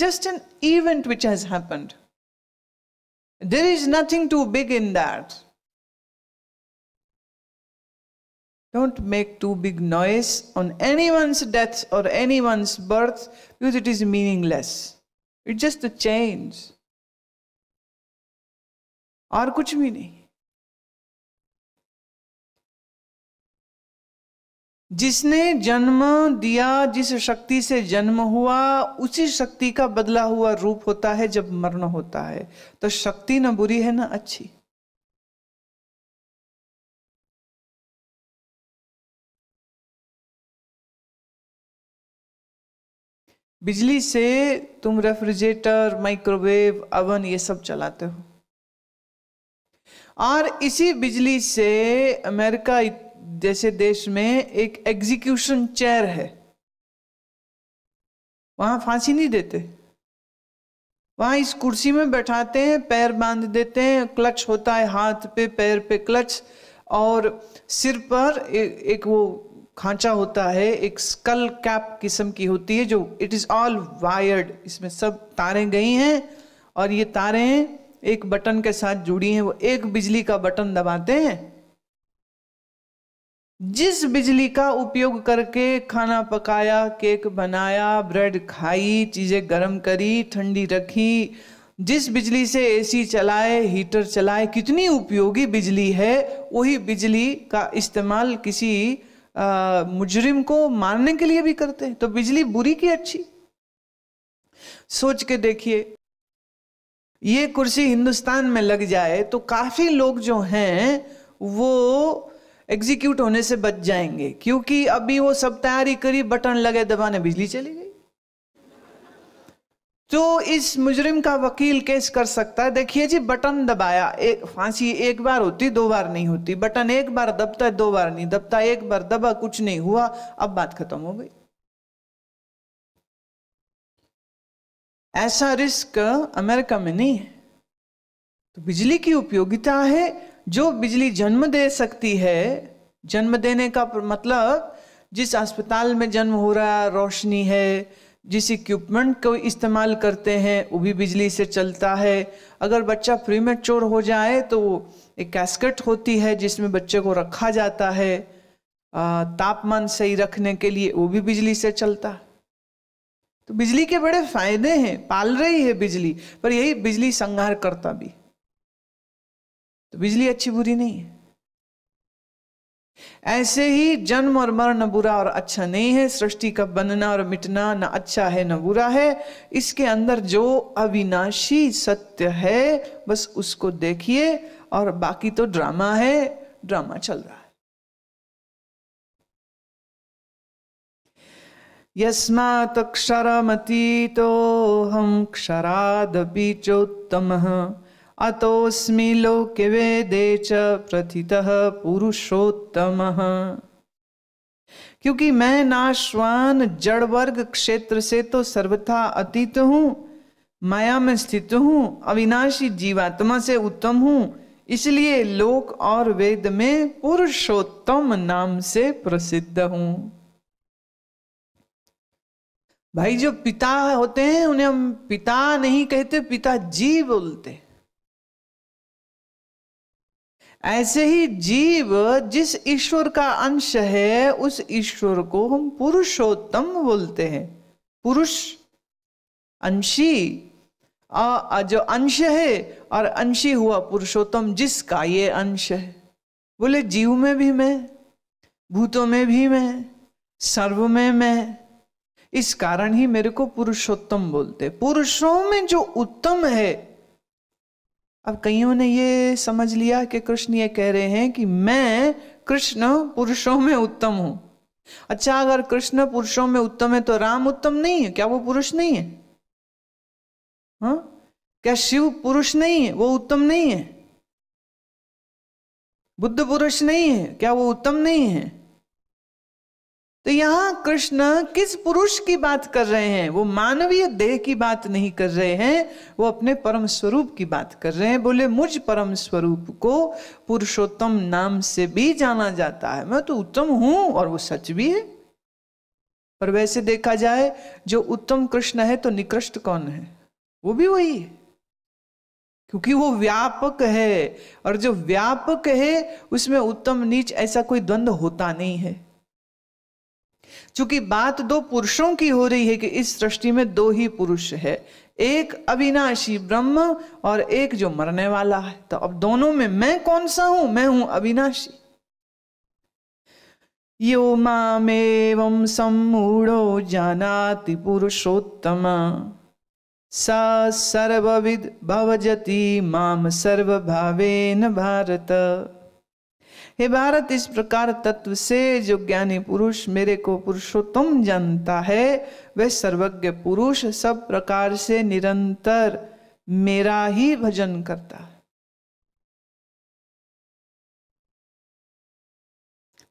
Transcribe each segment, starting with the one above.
just an event which has happened. There is nothing too big in that. Don't make too big noise on anyone's death or anyone's birth because it is meaningless. It's just a change. और kuch bhi nahi. जिसने जन्म दिया जिस शक्ति से जन्म हुआ उसी शक्ति का बदला हुआ रूप होता है जब मरण होता है तो शक्ति ना बुरी है ना अच्छी बिजली से तुम रेफ्रिजरेटर माइक्रोवेव अवन ये सब चलाते हो और इसी बिजली से अमेरिका जैसे देश में एक एग्जीक्यूशन चेयर है वहां फांसी नहीं देते वहां इस कुर्सी में बैठाते हैं पैर बांध देते हैं क्लच होता है हाथ पे पैर पे क्लच और सिर पर ए, एक वो खांचा होता है एक स्कल कैप किस्म की होती है जो इट इज ऑल वायर्ड इसमें सब तारें गई हैं और ये तारें एक बटन के साथ जुड़ी हैं वो एक बिजली का बटन दबाते हैं जिस बिजली का उपयोग करके खाना पकाया केक बनाया ब्रेड खाई चीज़ें गर्म करी ठंडी रखी जिस बिजली से एसी चलाए हीटर चलाए कितनी उपयोगी बिजली है वही बिजली का इस्तेमाल किसी आ, मुजरिम को मारने के लिए भी करते हैं तो बिजली बुरी की अच्छी सोच के देखिए ये कुर्सी हिंदुस्तान में लग जाए तो काफ़ी लोग जो हैं वो एग्जीक्यूट होने से बच जाएंगे क्योंकि अभी वो सब तैयारी करी बटन लगे दबाने बिजली चली गई तो इस मुजरिम का वकील केस कर सकता है देखिए जी बटन दबाया एक फांसी एक बार होती दो बार नहीं होती बटन एक बार दबता है दो बार नहीं दबता एक बार दबा कुछ नहीं हुआ अब बात खत्म हो गई ऐसा रिस्क अमेरिका में नहीं है तो बिजली की उपयोगिता है जो बिजली जन्म दे सकती है जन्म देने का मतलब जिस अस्पताल में जन्म हो रहा है रोशनी है जिस इक्विपमेंट को इस्तेमाल करते हैं वो भी बिजली से चलता है अगर बच्चा प्रीमेच्योर हो जाए तो एक कैस्केट होती है जिसमें बच्चे को रखा जाता है तापमान सही रखने के लिए वो भी बिजली से चलता है तो बिजली के बड़े फायदे हैं पाल रही है बिजली पर यही बिजली संघार करता भी तो बिजली अच्छी बुरी नहीं है ऐसे ही जन्म और मरण बुरा और अच्छा नहीं है सृष्टि का बनना और मिटना न अच्छा है न बुरा है इसके अंदर जो अविनाशी सत्य है बस उसको देखिए और बाकी तो ड्रामा है ड्रामा चल रहा है यस्मात् तो हम क्षराद बीजोत्तम अतोऽस्मि वेदे च प्रथितः पुरुषोत्तमः क्योंकि मैं नाशवान जड़ वर्ग क्षेत्र से तो सर्वथा अतीत हूँ माया में स्थित हूँ अविनाशी जीवात्मा से उत्तम हूँ इसलिए लोक और वेद में पुरुषोत्तम नाम से प्रसिद्ध हूँ भाई जो पिता होते हैं उन्हें हम पिता नहीं कहते पिता जी बोलते हैं ऐसे ही जीव जिस ईश्वर का अंश है उस ईश्वर को हम पुरुषोत्तम बोलते हैं पुरुष अंशी आ, जो अंश है और अंशी हुआ पुरुषोत्तम जिसका ये अंश है बोले जीव में भी मैं भूतों में भी मैं सर्व में मैं इस कारण ही मेरे को पुरुषोत्तम बोलते पुरुषों में जो उत्तम है अब कईयों ने ये समझ लिया कि कृष्ण ये कह रहे हैं कि मैं कृष्ण पुरुषों में उत्तम हूं अच्छा अगर कृष्ण पुरुषों में उत्तम है तो राम उत्तम नहीं है क्या वो पुरुष नहीं है हा? क्या शिव पुरुष नहीं है वो उत्तम नहीं है बुद्ध पुरुष नहीं है क्या वो उत्तम नहीं है तो यहां कृष्ण किस पुरुष की बात कर रहे हैं वो मानवीय देह की बात नहीं कर रहे हैं वो अपने परम स्वरूप की बात कर रहे हैं बोले मुझ परम स्वरूप को पुरुषोत्तम नाम से भी जाना जाता है मैं तो उत्तम हूं और वो सच भी है पर वैसे देखा जाए जो उत्तम कृष्ण है तो निकृष्ट कौन है वो भी वही है क्योंकि वो व्यापक है और जो व्यापक है उसमें उत्तम नीच ऐसा कोई द्वंद्व होता नहीं है चूंकि बात दो पुरुषों की हो रही है कि इस सृष्टि में दो ही पुरुष है एक अविनाशी ब्रह्म और एक जो मरने वाला है तो अब दोनों में मैं कौन सा हूं मैं हूं अविनाशी यो मामेव समूढ़ो जानाति पुरुषोत्तम सा सर्वविद भवजति माम सर्वभावेन भारत हे भारत इस प्रकार तत्व से जो ज्ञानी पुरुष मेरे को पुरुषोत्तम जानता है वह सर्वज्ञ पुरुष सब प्रकार से निरंतर मेरा ही भजन करता है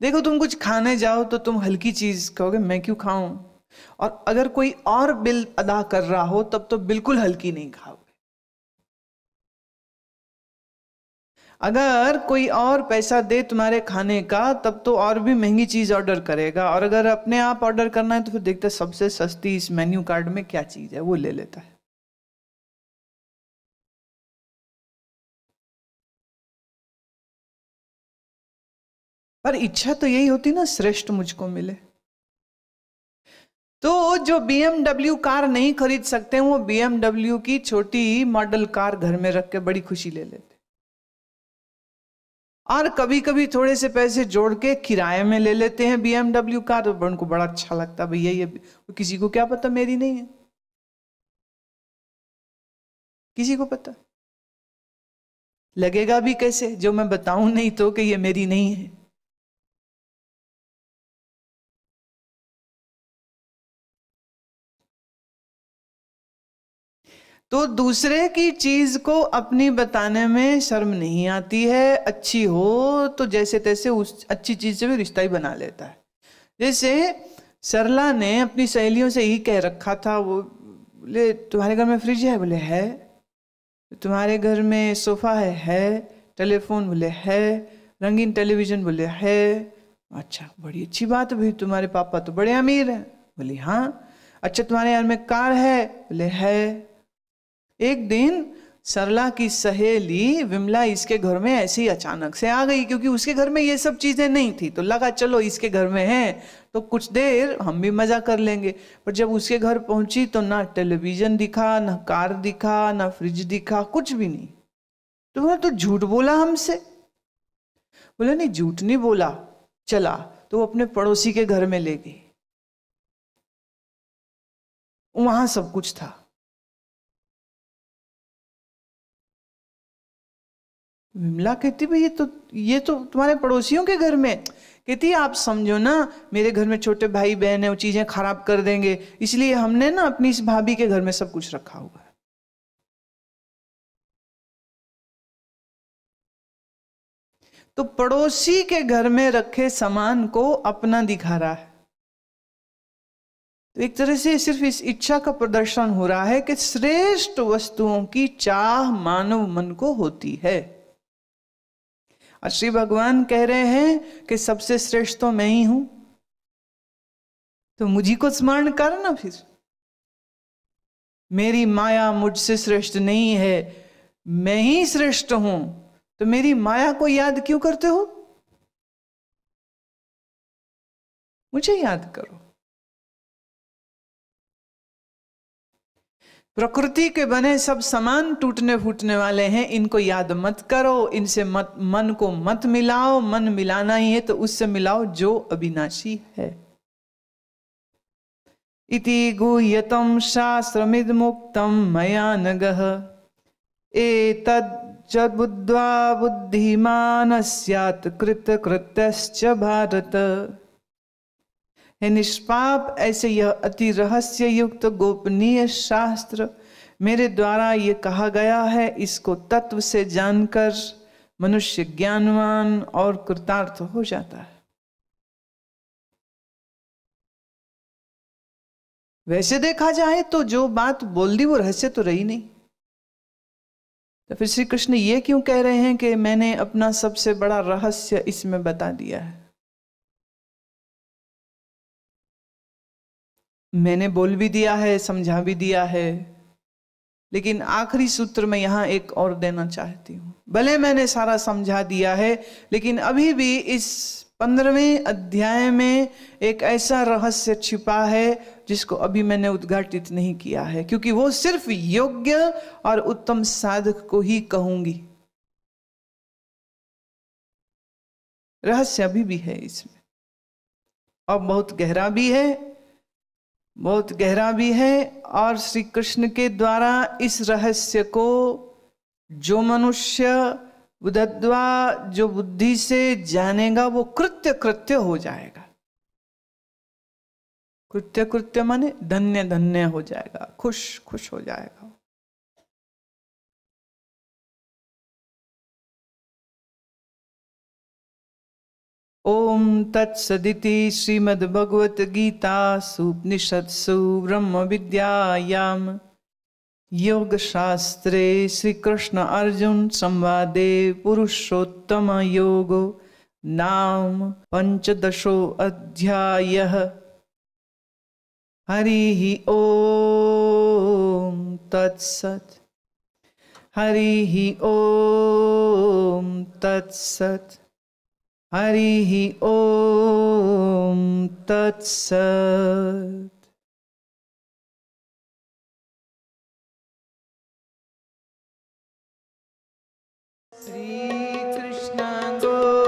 देखो तुम कुछ खाने जाओ तो तुम हल्की चीज कहोगे मैं क्यों खाऊं और अगर कोई और बिल अदा कर रहा हो तब तो बिल्कुल हल्की नहीं खाओ अगर कोई और पैसा दे तुम्हारे खाने का तब तो और भी महंगी चीज़ ऑर्डर करेगा और अगर अपने आप ऑर्डर करना है तो फिर देखते सबसे सस्ती इस मेन्यू कार्ड में क्या चीज़ है वो ले लेता है पर इच्छा तो यही होती ना श्रेष्ठ मुझको मिले तो जो बीएमडब्ल्यू कार नहीं खरीद सकते वो बीएमडब्ल्यू की छोटी मॉडल कार घर में रख के बड़ी खुशी ले लेते और कभी कभी थोड़े से पैसे जोड़ के किराए में ले लेते हैं बी एमडब्ल्यू कार तो उनको बड़ा अच्छा लगता है भैया ये किसी को क्या पता मेरी नहीं है किसी को पता लगेगा भी कैसे जो मैं बताऊं नहीं तो कि ये मेरी नहीं है तो दूसरे की चीज को अपनी बताने में शर्म नहीं आती है अच्छी हो तो जैसे तैसे उस अच्छी चीज से भी रिश्ता ही बना लेता है जैसे सरला ने अपनी सहेलियों से ही कह रखा था वो बोले तुम्हारे घर में फ्रिज है बोले है तुम्हारे घर में सोफा है है टेलीफोन बोले है रंगीन टेलीविजन बोले है अच्छा बड़ी अच्छी बात भाई तुम्हारे पापा तो बड़े अमीर हैं बोले हाँ अच्छा तुम्हारे घर में कार है बोले है एक दिन सरला की सहेली विमला इसके घर में ऐसे ही अचानक से आ गई क्योंकि उसके घर में ये सब चीजें नहीं थी तो लगा चलो इसके घर में है तो कुछ देर हम भी मजा कर लेंगे पर जब उसके घर पहुंची तो ना टेलीविजन दिखा ना कार दिखा ना फ्रिज दिखा कुछ भी नहीं तो बोला तो झूठ बोला हमसे बोला नहीं झूठ नहीं बोला चला तो वो अपने पड़ोसी के घर में ले गई वहां सब कुछ था विमला कहती भाई ये तो ये तो तुम्हारे पड़ोसियों के घर में कहती आप समझो ना मेरे घर में छोटे भाई बहन है वो चीज़ें खराब कर देंगे इसलिए हमने ना अपनी इस भाभी के घर में सब कुछ रखा हुआ है तो पड़ोसी के घर में रखे सामान को अपना दिखा रहा है तो एक तरह से सिर्फ इस इच्छा का प्रदर्शन हो रहा है कि श्रेष्ठ वस्तुओं की चाह मानव मन को होती है और श्री भगवान कह रहे हैं कि सबसे श्रेष्ठ तो मैं ही हूं तो मुझी को स्मरण कर ना फिर मेरी माया मुझसे श्रेष्ठ नहीं है मैं ही श्रेष्ठ हूं तो मेरी माया को याद क्यों करते हो मुझे याद करो प्रकृति के बने सब समान टूटने फूटने वाले हैं इनको याद मत करो इनसे मत मन को मत मिलाओ मन मिलाना ही है तो उससे मिलाओ जो अविनाशी है इति गुह्यतम शास्त्रमिद मुक्तम मया नगह ए बुद्धिमान सैत कृत कृत्य भारत है निष्पाप ऐसे यह अति रहस्य युक्त गोपनीय शास्त्र मेरे द्वारा ये कहा गया है इसको तत्व से जानकर मनुष्य ज्ञानवान और कृतार्थ हो जाता है वैसे देखा जाए तो जो बात बोल दी वो रहस्य तो रही नहीं तो फिर श्री कृष्ण ये क्यों कह रहे हैं कि मैंने अपना सबसे बड़ा रहस्य इसमें बता दिया है मैंने बोल भी दिया है समझा भी दिया है लेकिन आखिरी सूत्र में यहां एक और देना चाहती हूँ भले मैंने सारा समझा दिया है लेकिन अभी भी इस पंद्रहवें अध्याय में एक ऐसा रहस्य छिपा है जिसको अभी मैंने उद्घाटित नहीं किया है क्योंकि वो सिर्फ योग्य और उत्तम साधक को ही कहूंगी रहस्य अभी भी है इसमें और बहुत गहरा भी है बहुत गहरा भी है और श्री कृष्ण के द्वारा इस रहस्य को जो मनुष्य बुद्धत्वा जो बुद्धि से जानेगा वो कृत्य कृत्य हो जाएगा कृत्य कृत्य माने धन्य धन्य हो जाएगा खुश खुश हो जाएगा ओम तत्सदिति श्रीमद्भगवद्गीतासूपनिषत्सु ब्रह्मविद्यायां योगशास्त्रे श्रीकृष्ण अर्जुनसंवादे पुरुषोत्तमयोगो नाम पञ्चदशोऽध्यायः हरिः ॐ तत्सत् हरिः ॐ तत्सत् हरिः श्री कृष्ण गो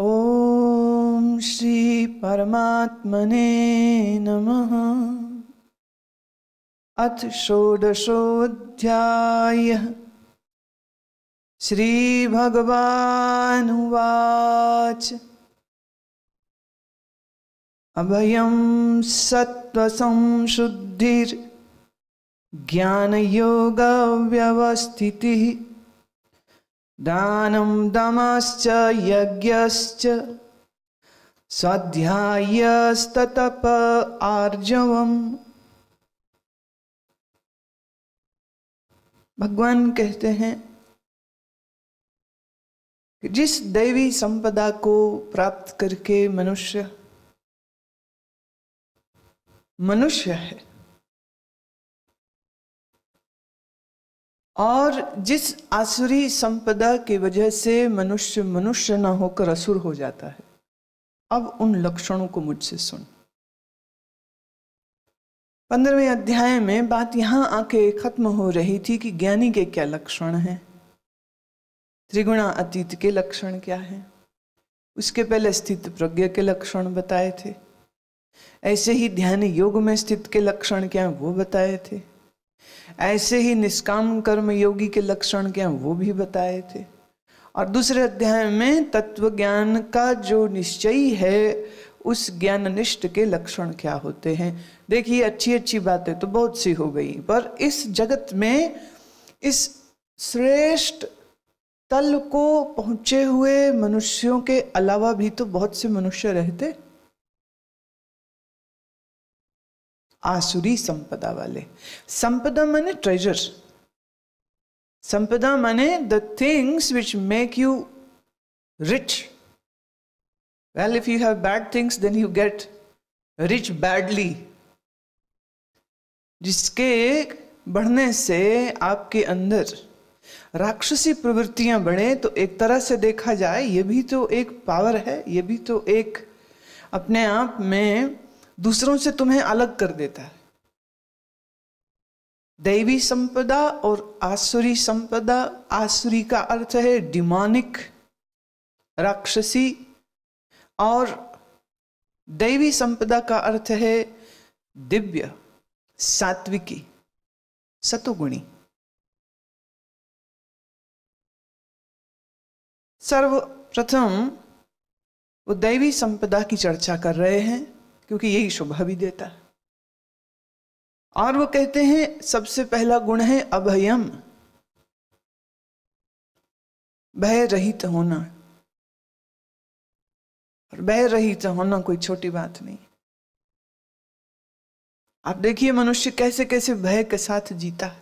ॐ श्रीपरमात्मने नमः अथ षोडशोऽध्यायः श्रीभगवानुवाच अभयं सत्त्वसंशुद्धिर्ज्ञानयोगव्यवस्थितिः दानं दमश्च यज्ञश्च स्वाध्यायस्ततप आर्जव भगवान कहते हैं कि जिस दैवी संपदा को प्राप्त करके मनुष्य मनुष्य है और जिस आसुरी संपदा की वजह से मनुष्य मनुष्य न होकर असुर हो जाता है अब उन लक्षणों को मुझसे सुन पंद्रहवें अध्याय में बात यहां आके खत्म हो रही थी कि ज्ञानी के क्या लक्षण हैं त्रिगुणा अतीत के लक्षण क्या हैं उसके पहले स्थित प्रज्ञा के लक्षण बताए थे ऐसे ही ध्यान योग में स्थित के लक्षण क्या वो बताए थे ऐसे ही निष्काम कर्म योगी के लक्षण क्या वो भी बताए थे और दूसरे अध्याय में तत्व ज्ञान का जो निश्चय है उस ज्ञान निष्ठ के लक्षण क्या होते हैं देखिए अच्छी अच्छी बातें तो बहुत सी हो गई पर इस जगत में इस श्रेष्ठ तल को पहुंचे हुए मनुष्यों के अलावा भी तो बहुत से मनुष्य रहते आसुरी संपदा वाले संपदा माने ट्रेजर संपदा माने the things which make you rich well if you have bad things then you get rich badly जिसके बढ़ने से आपके अंदर राक्षसी प्रवृत्तियां बढ़े तो एक तरह से देखा जाए ये भी तो एक पावर है ये भी तो एक अपने आप में दूसरों से तुम्हें अलग कर देता है दैवी संपदा और आसुरी संपदा आसुरी का अर्थ है डिमोनिक राक्षसी और दैवी संपदा का अर्थ है दिव्य सात्विकी सतुगुणी सर्वप्रथम वो दैवी संपदा की चर्चा कर रहे हैं क्योंकि यही शोभा भी देता है और वो कहते हैं सबसे पहला गुण है अभयम भय रहित होना और भय रहित होना कोई छोटी बात नहीं आप देखिए मनुष्य कैसे कैसे भय के साथ जीता है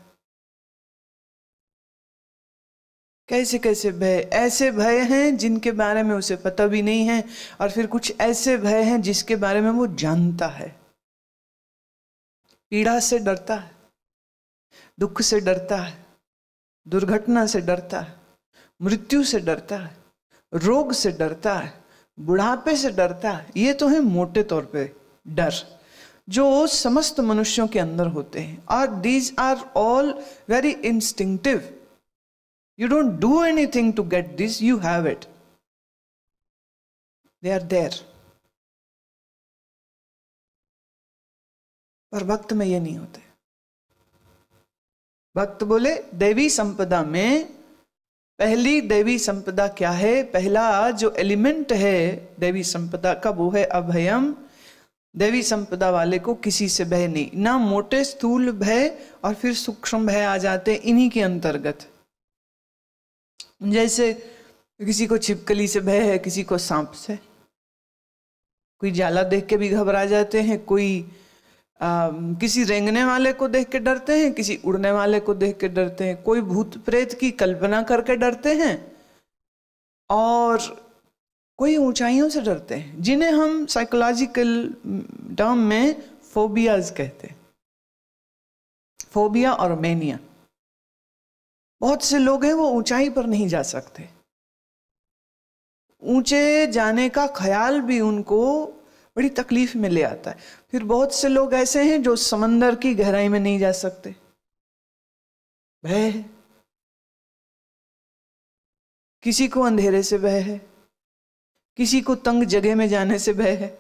कैसे कैसे भय ऐसे भय हैं जिनके बारे में उसे पता भी नहीं है और फिर कुछ ऐसे भय हैं जिसके बारे में वो जानता है पीड़ा से डरता है दुख से डरता है दुर्घटना से डरता है मृत्यु से डरता है रोग से डरता है बुढ़ापे से डरता है ये तो है मोटे तौर पे डर जो समस्त मनुष्यों के अंदर होते हैं और these are all very instinctive You don't do anything to get this, you have it. They are there. पर भक्त में ये नहीं होते भक्त बोले देवी संपदा में पहली देवी संपदा क्या है पहला जो एलिमेंट है देवी संपदा का वो है अभयम देवी संपदा वाले को किसी से भय नहीं ना मोटे स्थूल भय और फिर सूक्ष्म भय आ जाते इन्हीं के अंतर्गत जैसे किसी को छिपकली से भय है किसी को सांप से कोई जाला देख के भी घबरा जाते हैं कोई आ, किसी रेंगने वाले को देख के डरते हैं किसी उड़ने वाले को देख के डरते हैं कोई भूत प्रेत की कल्पना करके डरते हैं और कोई ऊंचाइयों से डरते हैं जिन्हें हम साइकोलॉजिकल टर्म में फोबियाज कहते हैं फोबिया और मेनिया बहुत से लोग हैं वो ऊंचाई पर नहीं जा सकते ऊंचे जाने का ख्याल भी उनको बड़ी तकलीफ में ले आता है फिर बहुत से लोग ऐसे हैं जो समंदर की गहराई में नहीं जा सकते भय है किसी को अंधेरे से भय है किसी को तंग जगह में जाने से भय है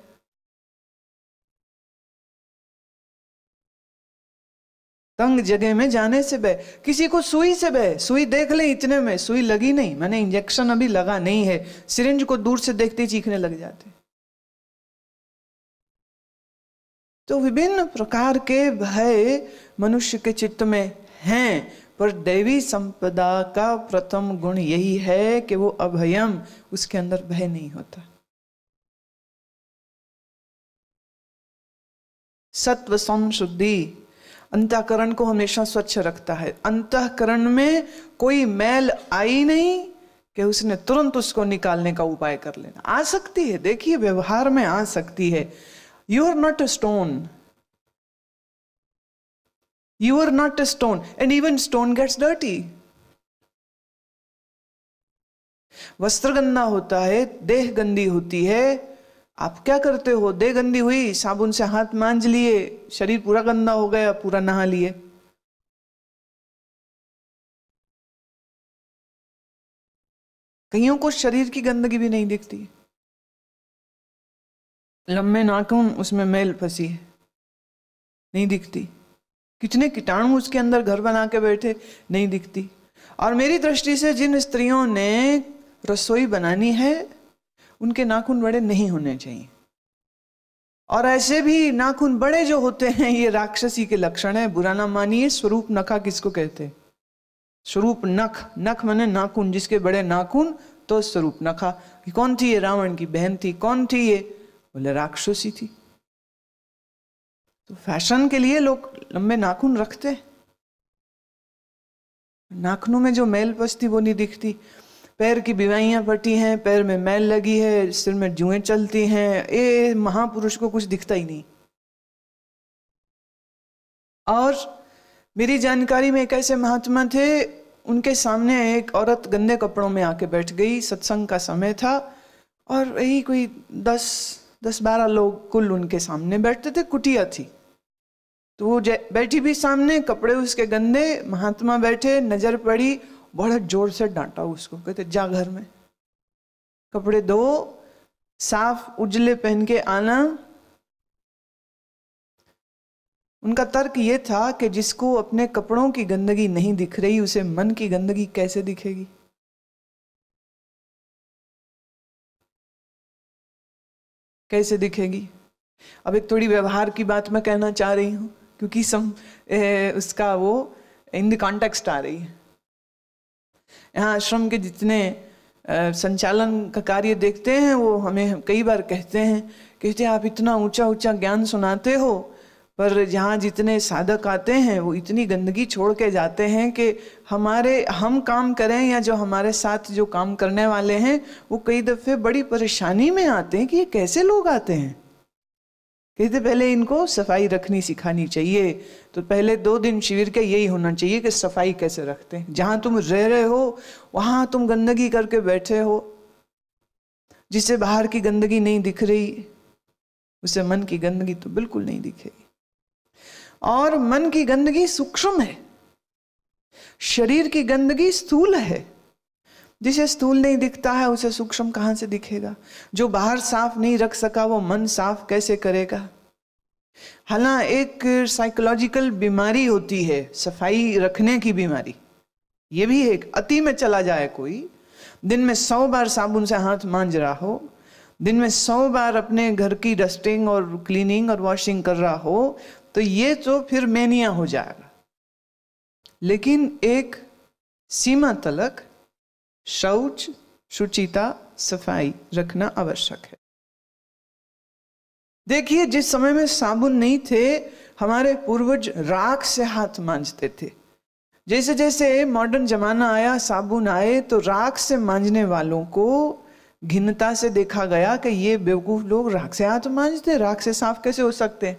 तंग जगह में जाने से बह किसी को सुई से बह सुई देख ले इतने में सुई लगी नहीं मैंने इंजेक्शन अभी लगा नहीं है सिरिंज को दूर से देखते चीखने लग जाते तो विभिन्न प्रकार के भय मनुष्य के चित्त में हैं पर देवी संपदा का प्रथम गुण यही है कि वो अभयम उसके अंदर भय नहीं होता सत्व संशुद्धि अंतःकरण को हमेशा स्वच्छ रखता है अंतःकरण में कोई मैल आई नहीं कि उसने तुरंत उसको निकालने का उपाय कर लेना आ सकती है देखिए व्यवहार में आ सकती है you are not a stone you are not a stone and even stone gets dirty वस्त्र गंदा होता है देह गंदी होती है आप क्या करते हो दे गंदी हुई साबुन से हाथ मांझ लिए शरीर पूरा गंदा हो गया पूरा नहा लिए कईयों को शरीर की गंदगी भी नहीं दिखती लंबे नाखून उसमें मेल फंसी है नहीं दिखती कितने कीटाणु उसके अंदर घर बना के बैठे नहीं दिखती और मेरी दृष्टि से जिन स्त्रियों ने रसोई बनानी है उनके नाखून बड़े नहीं होने चाहिए और ऐसे भी नाखून बड़े जो होते हैं ये राक्षसी के लक्षण है बुरा ना मानिए स्वरूप नखा किसको कहते हैं स्वरूप नख नख माने नाखून जिसके बड़े नाखून तो स्वरूप नखा कौन थी ये रावण की बहन थी कौन थी ये बोले राक्षसी थी तो फैशन के लिए लोग लंबे नाखून रखते नाखनों में जो मेल पस्ती वो नहीं दिखती पैर की बिवाइयाँ फटी हैं पैर में मैल लगी है सिर में जुएं चलती हैं ये महापुरुष को कुछ दिखता ही नहीं और मेरी जानकारी में एक ऐसे महात्मा थे उनके सामने एक औरत गंदे कपड़ों में आके बैठ गई सत्संग का समय था और यही कोई दस दस बारह लोग कुल उनके सामने बैठते थे कुटिया थी तो वो बैठी भी सामने कपड़े उसके गंदे महात्मा बैठे नज़र पड़ी बड़ा जोर से डांटा उसको कहते जा घर में कपड़े दो साफ उजले पहन के आना उनका तर्क ये था कि जिसको अपने कपड़ों की गंदगी नहीं दिख रही उसे मन की गंदगी कैसे दिखेगी कैसे दिखेगी अब एक थोड़ी व्यवहार की बात मैं कहना चाह रही हूं क्योंकि सम ए, उसका वो इन द कॉन्टेक्स्ट आ रही है यहाँ आश्रम के जितने संचालन का कार्य देखते हैं वो हमें कई बार कहते हैं कहते आप इतना ऊंचा ऊंचा ज्ञान सुनाते हो पर यहाँ जितने साधक आते हैं वो इतनी गंदगी छोड़ के जाते हैं कि हमारे हम काम करें या जो हमारे साथ जो काम करने वाले हैं वो कई दफ़े बड़ी परेशानी में आते हैं कि ये कैसे लोग आते हैं इससे तो पहले इनको सफाई रखनी सिखानी चाहिए तो पहले दो दिन शिविर का यही होना चाहिए कि सफाई कैसे रखते हैं जहां तुम रह रहे हो वहां तुम गंदगी करके बैठे हो जिससे बाहर की गंदगी नहीं दिख रही उसे मन की गंदगी तो बिल्कुल नहीं दिखेगी और मन की गंदगी सूक्ष्म है शरीर की गंदगी स्थूल है जिसे स्थूल नहीं दिखता है उसे सूक्ष्म कहाँ से दिखेगा जो बाहर साफ नहीं रख सका वो मन साफ कैसे करेगा हाला एक साइकोलॉजिकल बीमारी होती है सफाई रखने की बीमारी ये भी एक अति में चला जाए कोई दिन में सौ बार साबुन से हाथ मांझ रहा हो दिन में सौ बार अपने घर की डस्टिंग और क्लीनिंग और वॉशिंग कर रहा हो तो ये तो फिर मेनिया हो जाएगा लेकिन एक सीमा तलक शौच शुचिता सफाई रखना आवश्यक है देखिए जिस समय में साबुन नहीं थे हमारे पूर्वज राख से हाथ मांजते थे जैसे जैसे मॉडर्न जमाना आया साबुन आए तो राख से मांजने वालों को घिनता से देखा गया कि ये बेवकूफ लोग राख से हाथ मांजते राख से साफ कैसे हो सकते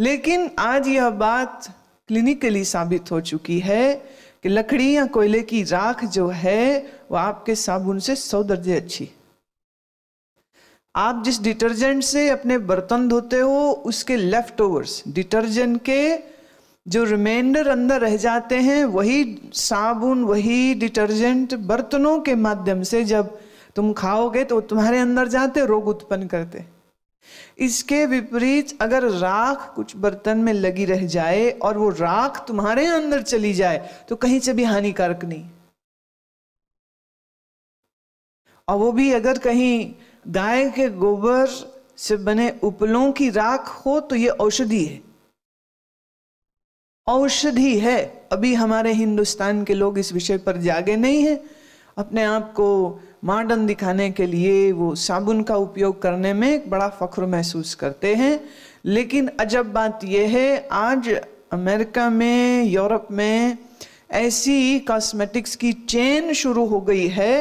लेकिन आज यह बात क्लिनिकली साबित हो चुकी है कि लकड़ी या कोयले की राख जो है वह आपके साबुन से सौ दर्जे अच्छी आप जिस डिटर्जेंट से अपने बर्तन धोते हो उसके लेफ्ट ओवर्स डिटर्जेंट के जो रिमाइंडर अंदर रह जाते हैं वही साबुन वही डिटर्जेंट बर्तनों के माध्यम से जब तुम खाओगे तो तुम्हारे अंदर जाते रोग उत्पन्न करते इसके विपरीत अगर राख कुछ बर्तन में लगी रह जाए और वो राख तुम्हारे अंदर चली जाए तो कहीं से भी हानिकारक नहीं और वो भी अगर कहीं गाय के गोबर से बने उपलों की राख हो तो ये औषधि है औषधि है अभी हमारे हिंदुस्तान के लोग इस विषय पर जागे नहीं है अपने आप को मॉडर्न दिखाने के लिए वो साबुन का उपयोग करने में एक बड़ा फ़ख्र महसूस करते हैं लेकिन अजब बात यह है आज अमेरिका में यूरोप में ऐसी कॉस्मेटिक्स की चेन शुरू हो गई है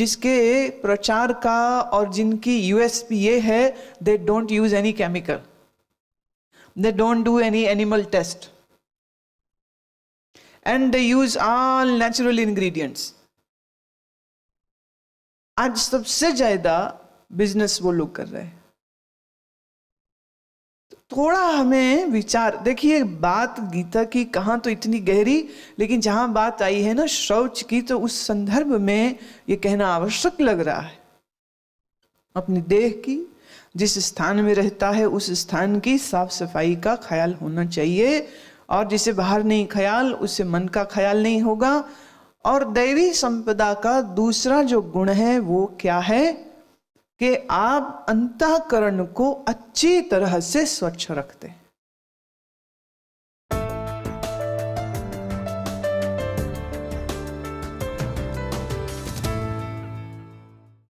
जिसके प्रचार का और जिनकी यूएसपी ये है they don't use any chemical they don't do any animal test and they use all natural ingredients आज सबसे ज़्यादा बिजनेस वो लोग कर रहे हैं थोड़ा हमें विचार देखिए बात गीता की कहाँ तो इतनी गहरी लेकिन जहां बात आई है ना शौच की तो उस संदर्भ में ये कहना आवश्यक लग रहा है अपनी देह की जिस स्थान में रहता है उस स्थान की साफ सफाई का ख्याल होना चाहिए और जिसे बाहर नहीं ख्याल उससे मन का ख्याल नहीं होगा और दैवी संपदा का दूसरा जो गुण है वो क्या है कि आप अंतकरण को अच्छी तरह से स्वच्छ रखते हैं